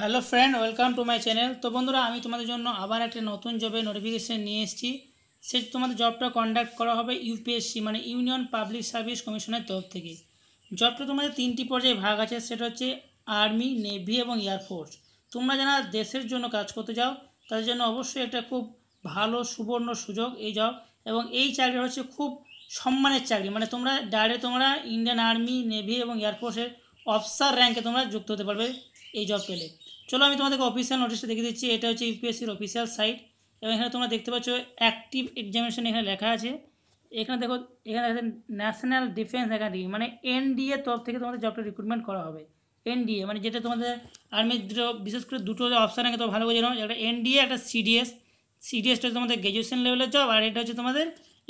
hello friend welcome to my channel তো বন্ধুরা আমি তোমাদের জন্য আবার একটা নতুন জবের নোটিফিকেশান নিয়ে এসেছি সে তোমাদের জবটা কন্ডাক্ট করা হবে ইউপিএসসি মানে ইউনিয়ন পাবলিক সার্ভিস কমিশনের তরফ থেকে জবটা তোমাদের তিনটি পর্যায়ে ভাগ আছে সেটা হচ্ছে আর্মি নেভি এবং এয়ারফোর্স তোমরা যারা দেশের জন্য কাজ করতে যাও তাদের জন্য অবশ্যই একটা খুব ভালো সুবর্ণ সুযোগ এই জব এবং এই চাকরি হচ্ছে খুব সম্মানের চাকরি মানে তোমরা ডাইরেক্ট তোমরা ইন্ডিয়ান আর্মি নেভি এবং এয়ারফোর্সের অফিসার র্যাঙ্কে তোমরা যুক্ত হতে পারবে এই জব পেলে চলো আমি তোমাদেরকে অফিসিয়াল নোটিশটা দেখে দিচ্ছি এটা হচ্ছে ইউপিএসসির অফিসিয়াল সাইট এবং এখানে তোমরা দেখতে পাচ্ছ অ্যাক্টিভ এক্সামিনেশন এখানে লেখা আছে এখানে দেখো এখানে আছে ন্যাশনাল ডিফেন্স একাডেমি মানে এনডিএ তরফ থেকে তোমাদের জবটা রিক্রুটমেন্ট করা হবে এনডিএ মানে যেটা তোমাদের আর্মির বিশেষ করে দুটো অপশান আগে তো ভালো করে জানো একটা এনডিএ একটা সিডিএস সিডিএসটা হচ্ছে তোমাদের গ্র্যাজুয়েশন লেভেলের জব আর এটা হচ্ছে তোমাদের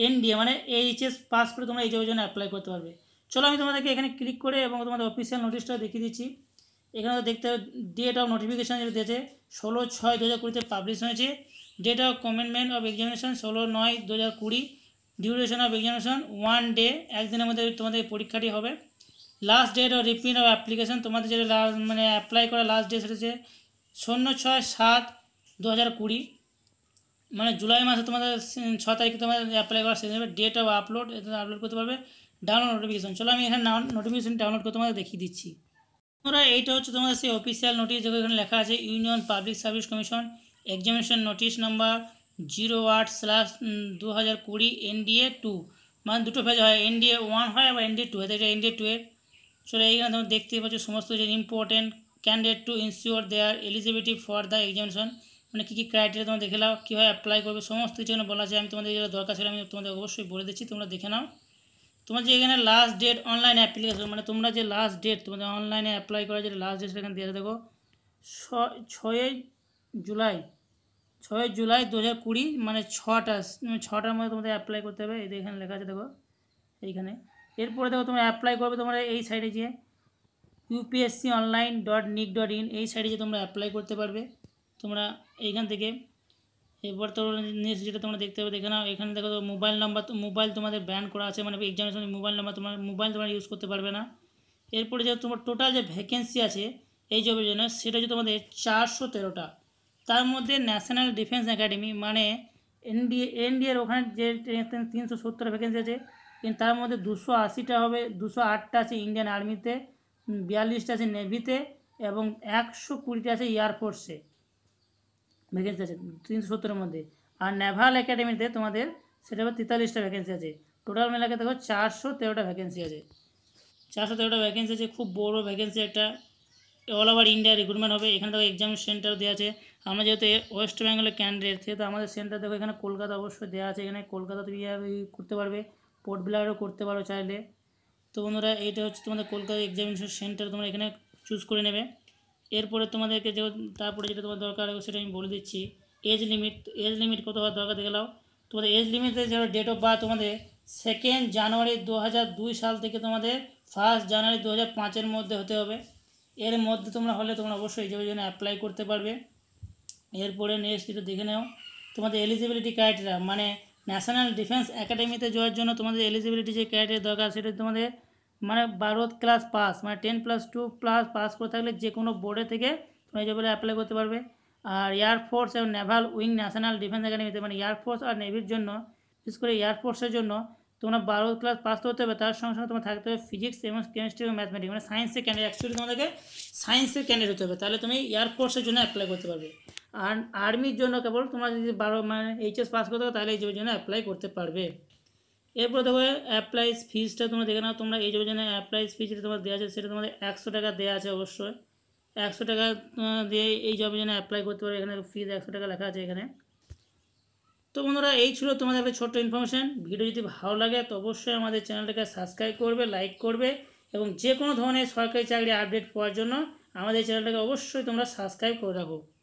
এনডিএ মানে এইচএস পাস করে তোমরা এই জবের জন্য অ্যাপ্লাই করতে পারবে চলো আমি তোমাদেরকে এখানে ক্লিক করে এবং তোমাদের অফিসিয়াল নোটিশটা দেখিয়ে দিচ্ছি এখানে দেখতে হবে ডেট অফ নোটিফিকেশান যেটা দিয়েছে ষোলো ছয় দু হাজার কুড়িতে পাবলিশ হয়েছে date of commencement of examination ষোলো নয় দু হাজার কুড়ি duration of examination one day একদিনের মধ্যে তোমাদের পরীক্ষাটি হবে last date of reprint of application তোমাদের যেটা লাস্ট মানে অ্যাপ্লাই করা লাস্ট ডে সেটা হচ্ছে শূন্য ছয় সাত দু হাজার কুড়ি মানে জুলাই মাসে তোমাদের ছ তারিখে তোমাদের অ্যাপ্লাই করা শেষ হবে ডেট অফ আপলোড আপলোড করতে পারবে ডাউনলোড নোটিফিকেশান চলো আমি এখানে নোটিফিকেশান ডাউনলোড করে তোমাদের দেখিয়ে দিচ্ছি তোমরা এইটা হচ্ছে তোমাদের সেই অফিসিয়াল নোটিশ দেখো এখানে লেখা আছে Union Public Service Commission examination notice number zero আট স্ল্যাশ দু হাজার কুড়ি এনডিএ টু মানে দুটো ফেজ হয় এনডিএ ওয়ান হয় আবার এনডিএ টু হয় এটা এনডিএ টু এর চলে এইখানে তোমরা দেখতে পাচ্ছ সমস্ত যে important candidate to ensure their eligibility for the examination মানে কী কী ক্রাইটেরিয়া তোমরা দেখে নাও কীভাবে অ্যাপ্লাই করবে সমস্ত কিছু বলা আছে আমি তোমাদের যেটা দরকার ছিল আমি তোমাদের অবশ্যই বলে দিচ্ছি তোমরা দেখে নাও তোমার যে এখানে লাস্ট ডেট অনলাইন অ্যাপ্লিকেশন মানে তোমরা যে লাস্ট ডেট তোমাদের অনলাইনে অ্যাপ্লাই করার যেটা লাস্ট ডেট সেখানে দিয়ে দেখো জুলাই ছয় জুলাই দু হাজার কুড়ি মানে ছটা ছটার মধ্যে তোমাদের অ্যাপ্লাই করতে হবে এই এখানে লেখা আছে দেখো এইখানে এরপরে দেখো তোমরা অ্যাপ্লাই করবে তোমরা এই সাইডে যে UPSC online dot nic dot in এই সাইডে যে তোমরা অ্যাপ্লাই করতে পারবে তোমরা এইখান থেকে এরপর তো নেক্সট যেটা তোমরা দেখতে পাবে দেখে নাও এখানে দেখো তো মোবাইল নাম্বার মোবাইল তোমাদের ব্যান করা আছে মানে এক্সামের সময় মোবাইল নাম্বার তোমার মোবাইল তোমরা ইউজ করতে পারবে না এরপরে যে তোমার টোটাল যে ভ্যাকেন্সি আছে এই জবের জন্য সেটা হচ্ছে তোমাদের চারশো তেরোটা তার মধ্যে ন্যাশনাল ডিফেন্স একাডেমি মানে এনডিএ এনডিএর ওখানে যে তিনশো সত্তর ভ্যাকেন্সি আছে কিন্তু তার মধ্যে দুশো আশিটা হবে দুশো আটটা আছে ইন্ডিয়ান আর্মিতে বিয়াল্লিশটা আছে নেভিতে এবং একশো কুড়িটা আছে এয়ারফোর্সে ভ্যাকেন্সি আছে তিনশো সত্তরের মধ্যে আর নেভাল একাডেমিতে তোমাদের সেটা হবে তেতাল্লিশটা ভ্যাকেন্সি আছে টোটাল মেলাকে দেখো চারশো তেরোটা ভ্যাকেন্সি আছে চারশো তেরোটা ভ্যাকেন্সি আছে খুব বড় ভ্যাকেন্সি একটা অল ওভার ইন্ডিয়া রিক্রুটমেন্ট হবে এখানে দেখো এক্সাম সেন্টার দেওয়া আছে আমরা যেহেতু ওয়েস্ট বেঙ্গলের ক্যান্ডিডেট সেহেতু আমাদের সেন্টার দেখো এখানে কলকাতা অবশ্যই দেওয়া আছে এখানে কলকাতা তুমি করতে পারবে পোর্ট ব্লারও করতে পারো চাইলে তো বন্ধুরা এইটা হচ্ছে তোমাদের কলকাতা এক্সামিনেশন সেন্টার তোমরা এখানে চুজ করে নেবে এরপরে তোমাদেরকে যে তারপরে যেটা তোমার দরকার সেটা আমি বলে দিচ্ছি এজ লিমিট এজ লিমিট কত হওয়ার দরকার দেখে তোমাদের এজ লিমিটে যেটা ডেট অফ বার্থ তোমাদের সেকেন্ড জানুয়ারি দু সাল থেকে তোমাদের ফার্স্ট জানুয়ারি দু হাজার মধ্যে হতে হবে এর মধ্যে তোমরা হলে তোমরা অবশ্যই যে জন্য অ্যাপ্লাই করতে পারবে এরপরে নেক্সট কিছু দেখে নেও তোমাদের এলিজিবিলিটি ক্রাইটেরিয়া মানে ন্যাশনাল ডিফেন্স একাডেমিতে যাওয়ার জন্য তোমাদের এলিজিবিলিটি যে ক্রাইটেরিয়া দরকার সেটা তোমাদের মানে বারো ক্লাস পাস মানে ten plus two plus pass করে থাকলে যে কোনো বোর্ডে থেকে তুমি এই জবে অ্যাপ্লাই করতে পারবে আর এয়ারফোর্স এবং নেভাল উইং ন্যাশনাল ডিফেন্স একাডেমিতে মানে এয়ারফোর্স আর নেভির জন্য বিশেষ করে এয়ারফোর্সের জন্য তোমরা বারো ক্লাস পাস করতে হবে তার সঙ্গে সঙ্গে তোমার থাকতে হবে ফিজিক্স এবং কেমিস্ট্রি এবং ম্যাথমেটিক্স মানে সায়েন্সের ক্যান্ডিডেট অ্যাকচুয়ালি তোমাদেরকে সায়েন্সের ক্যান্ডিডেট হতে হবে তাহলে তুমি এয়ারফোর্সের জন্য অ্যাপ্লাই করতে পারবে আর আর্মির জন্য কেবল তোমরা যদি বারো মানে এইচএস পাস করতে হবে তাহলে এই জন্য অ্যাপ্লাই করতে পারবে এরপরে দেখো অ্যাপ্লাইস ফিজটা তোমরা দেখে নাও তোমরা এই জন্য অ্যাপ্লাইস ফিজ যেটা তোমার দেওয়া আছে সেটা তোমাদের একশো টাকা দেওয়া আছে অবশ্যই একশো টাকা দিয়ে এই জবের জন্য অ্যাপ্লাই করতে পারো এখানে ফিজ একশো টাকা লেখা আছে এখানে তো বন্ধুরা এই ছিল তোমাদের একটা ছোট্ট ইনফরমেশান ভিডিও যদি ভালো লাগে তো অবশ্যই আমাদের চ্যানেলটাকে সাবস্ক্রাইব করবে লাইক করবে এবং যে কোনো ধরনের সরকারি চাকরি আপডেট পাওয়ার জন্য আমাদের চ্যানেলটাকে অবশ্যই তোমরা সাবস্ক্রাইব করে রাখো